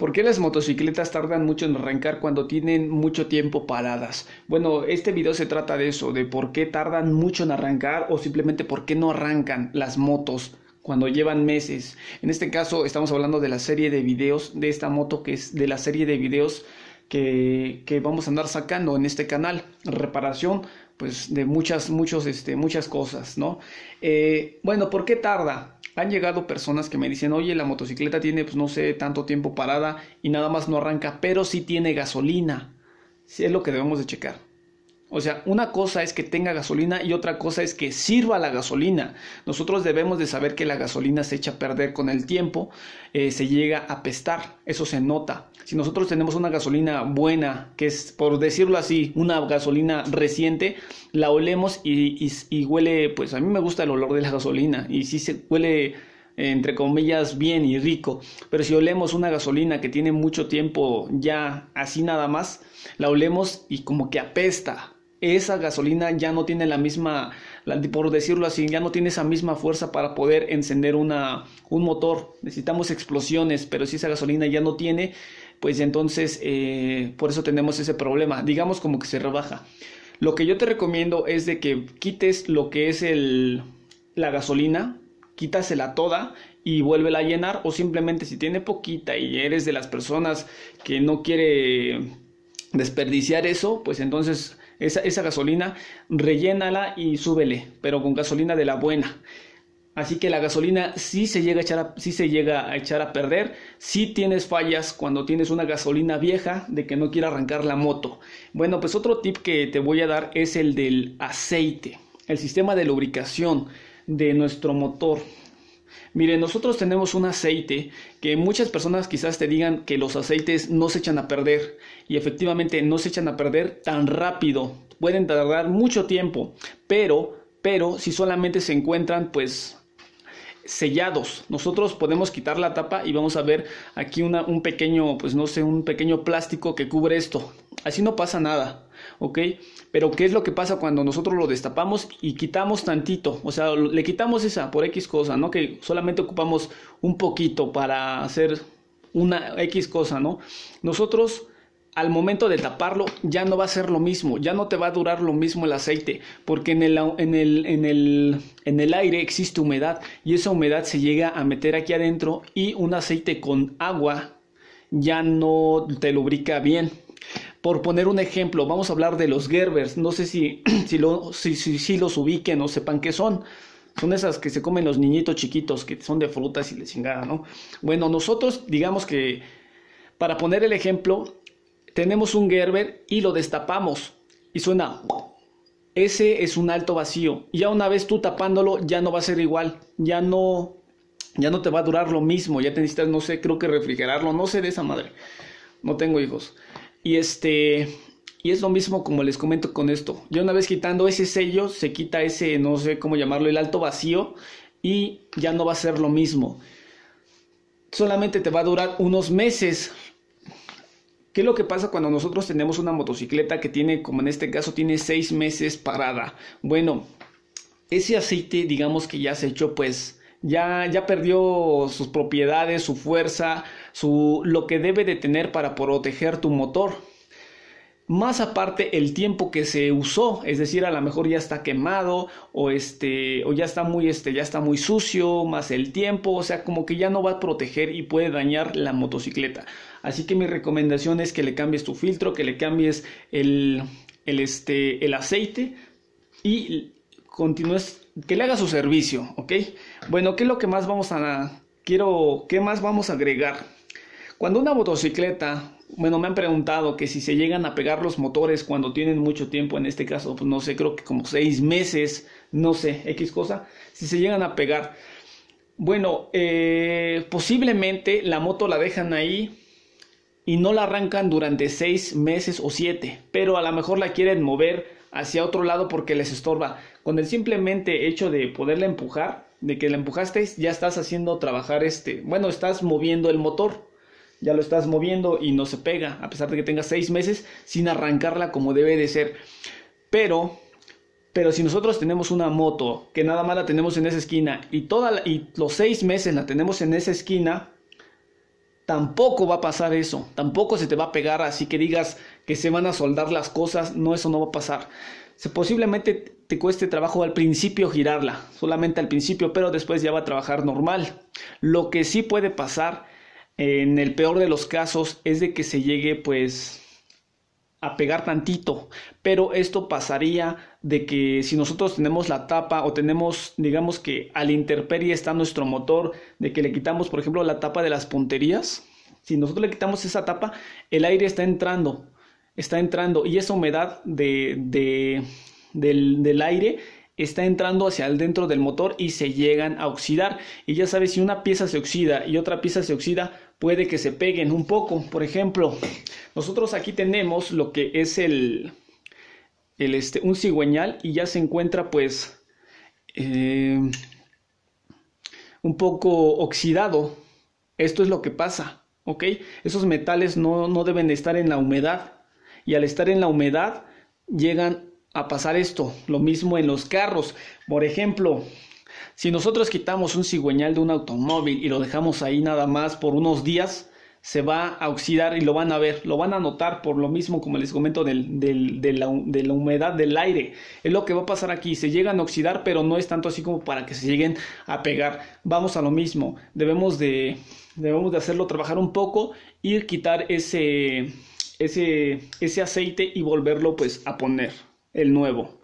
¿Por qué las motocicletas tardan mucho en arrancar cuando tienen mucho tiempo paradas? Bueno, este video se trata de eso, de por qué tardan mucho en arrancar o simplemente por qué no arrancan las motos cuando llevan meses. En este caso estamos hablando de la serie de videos de esta moto que es de la serie de videos que, vamos a andar sacando en este canal, reparación pues de muchas, muchos, este, muchas cosas, ¿no? Eh, bueno, ¿por qué tarda? Han llegado personas que me dicen, oye, la motocicleta tiene, pues no sé, tanto tiempo parada y nada más no arranca, pero sí tiene gasolina. Sí, es lo que debemos de checar. O sea, una cosa es que tenga gasolina y otra cosa es que sirva la gasolina. Nosotros debemos de saber que la gasolina se echa a perder con el tiempo, eh, se llega a pestar, eso se nota. Si nosotros tenemos una gasolina buena, que es, por decirlo así, una gasolina reciente, la olemos y, y huele, pues a mí me gusta el olor de la gasolina y sí se huele entre comillas, bien y rico. Pero si olemos una gasolina que tiene mucho tiempo ya así nada más, la olemos y como que apesta esa gasolina ya no tiene la misma, por decirlo así, ya no tiene esa misma fuerza para poder encender una, un motor. Necesitamos explosiones, pero si esa gasolina ya no tiene, pues entonces eh, por eso tenemos ese problema. Digamos como que se rebaja. Lo que yo te recomiendo es de que quites lo que es el, la gasolina, quítasela toda y vuélvela a llenar o simplemente si tiene poquita y eres de las personas que no quiere desperdiciar eso, pues entonces esa, gasolina, rellénala y súbele, pero con gasolina de la buena. Así que la gasolina sí se llega a echar a, perder, si tienes fallas cuando tienes una gasolina vieja de que no quiera arrancar la moto. Bueno, pues otro tip que te voy a dar es el del aceite, el sistema de lubricación de nuestro motor. Mire, nosotros tenemos un aceite que muchas personas quizás te digan que los aceites no se echan a perder y efectivamente no se echan a perder tan rápido. Pueden tardar mucho tiempo, pero pero si solamente se encuentran pues sellados. Nosotros podemos quitar la tapa y vamos a ver aquí una, un pequeño, pues no sé, un pequeño plástico que cubre esto. Así no pasa nada, ¿ok? Pero ¿qué es lo que pasa cuando nosotros lo destapamos y quitamos tantito? O sea, le quitamos esa por X cosa, ¿no? Que solamente ocupamos un poquito para hacer una X cosa, ¿no? Nosotros al momento de taparlo ya no va a ser lo mismo, ya no te va a durar lo mismo el aceite, porque en el, en el, aire existe humedad y esa humedad se llega a meter aquí adentro y un aceite con agua ya no te lubrica bien. Por poner un ejemplo, vamos a hablar de los Gerbers, no sé si, si, si los ubiquen o sepan qué son. Son esas que se comen los niñitos chiquitos, que son de frutas y les chingada, ¿no? Bueno, nosotros digamos que, para poner el ejemplo, tenemos un Gerber y lo destapamos y suena. Ese es un alto vacío. ya una vez tú tapándolo ya no va a ser igual, ya no ya no te va a durar lo mismo, ya te necesitas no sé, creo que refrigerarlo, no sé de esa madre. No tengo hijos. Y este y es lo mismo como les comento con esto. Ya una vez quitando ese sello, se quita ese, no sé cómo llamarlo, el alto vacío y ya no va a ser lo mismo. Solamente te va a durar unos meses ¿Qué es lo que pasa cuando nosotros tenemos una motocicleta que tiene, como en este caso, tiene seis meses parada? Bueno, ese aceite, digamos que ya se echó, pues, ya, ya, perdió sus propiedades, su fuerza, su, lo que debe de tener para proteger tu motor. Más aparte el tiempo que se usó, es decir, a lo mejor ya está quemado o, este, o ya, está muy, este, ya está muy sucio, más el tiempo, o sea, como que ya no va a proteger y puede dañar la motocicleta. Así que mi recomendación es que le cambies tu filtro, que le cambies el, este, el aceite y continúes, que le haga su servicio, ¿ok? Bueno, ¿qué es lo que más vamos a, quiero, qué más vamos a agregar? Cuando una motocicleta, bueno, me han preguntado que si se llegan a pegar los motores cuando tienen mucho tiempo, en este caso, pues no sé, creo que como seis meses, no sé, X cosa, si se llegan a pegar. Bueno, eh, posiblemente la moto la dejan ahí y no la arrancan durante seis meses o siete, pero a lo mejor la quieren mover hacia otro lado porque les estorba. Con el simplemente hecho de poderla empujar, de que la empujaste, ya estás haciendo trabajar este, bueno, estás moviendo el motor, ya lo estás moviendo y no se pega, a pesar de que tenga seis meses sin arrancarla como debe de ser. Pero pero si nosotros tenemos una moto que nada más la tenemos en esa esquina y, toda y los seis meses la tenemos en esa esquina, tampoco va a pasar eso, tampoco se te va a pegar así que digas que se van a soldar las cosas, no, eso no va a pasar. Se posiblemente te cueste trabajo al principio girarla, solamente al principio, pero después ya va a trabajar normal. Lo que sí puede pasar en el peor de los casos es de que se llegue pues a pegar tantito, pero esto pasaría de que si nosotros tenemos la tapa o tenemos, digamos que al interperie está nuestro motor, de que le quitamos, por ejemplo, la tapa de las punterías, si nosotros le quitamos esa tapa, el aire está entrando, está entrando y esa humedad de, del, del aire está entrando hacia el dentro del motor y se llegan a oxidar. Y ya sabes, si una pieza se oxida y otra pieza se oxida, puede que se peguen un poco. Por ejemplo, nosotros aquí tenemos lo que es el, este, un cigüeñal y ya se encuentra pues eh, un poco oxidado. Esto es lo que pasa, ¿ok? Esos metales no, no deben estar en la humedad y al estar en la humedad llegan a pasar esto. Lo mismo en los carros. Por ejemplo, si nosotros quitamos un cigüeñal de un automóvil y lo dejamos ahí nada más por unos días, se va a oxidar y lo van a ver, lo van a notar por lo mismo como les comento de, la, humedad del aire. Es lo que va a pasar aquí, se llegan a oxidar, pero no es tanto así como para que se lleguen a pegar. Vamos a lo mismo, debemos de, hacerlo trabajar un poco y quitar ese, ese, ese aceite y volverlo pues a poner, el nuevo.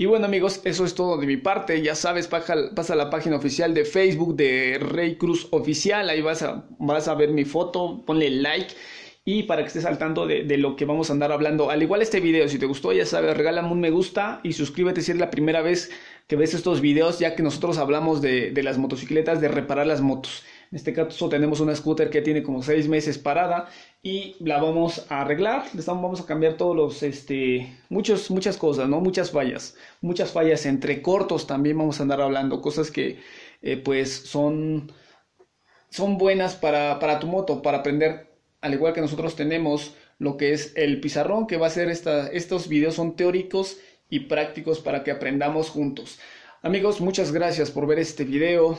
Y bueno amigos, eso es todo de mi parte. Ya sabes, pasa, a la página oficial de Facebook de Rey Cruz Oficial. Ahí vas a, ver mi foto, ponle like y para que estés al tanto de, lo que vamos a andar hablando. Al igual este video, si te gustó, ya sabes, regálame un me gusta y suscríbete si es la primera vez que ves estos videos, ya que nosotros hablamos de las motocicletas, de reparar las motos. En este caso tenemos una scooter que tiene como 6 meses parada y la vamos a arreglar. vamos a cambiar todos los, este, muchos, muchas cosas, ¿no? Muchas fallas, muchas fallas entre cortos también vamos a andar hablando, cosas que eh, pues son, son buenas para, para tu moto, para aprender, al igual que nosotros tenemos lo que es el pizarrón, que va a ser esta, estos videos son teóricos y prácticos para que aprendamos juntos. Amigos, muchas gracias por ver este video.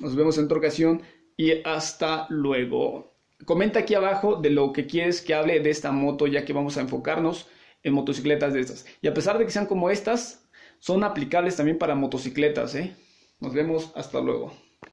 Nos vemos en otra ocasión y hasta luego. Comenta aquí abajo de lo que quieres que hable de esta moto, ya que vamos a enfocarnos en motocicletas de estas. Y a pesar de que sean como estas, son aplicables también para motocicletas. ¿eh? Nos vemos, hasta luego.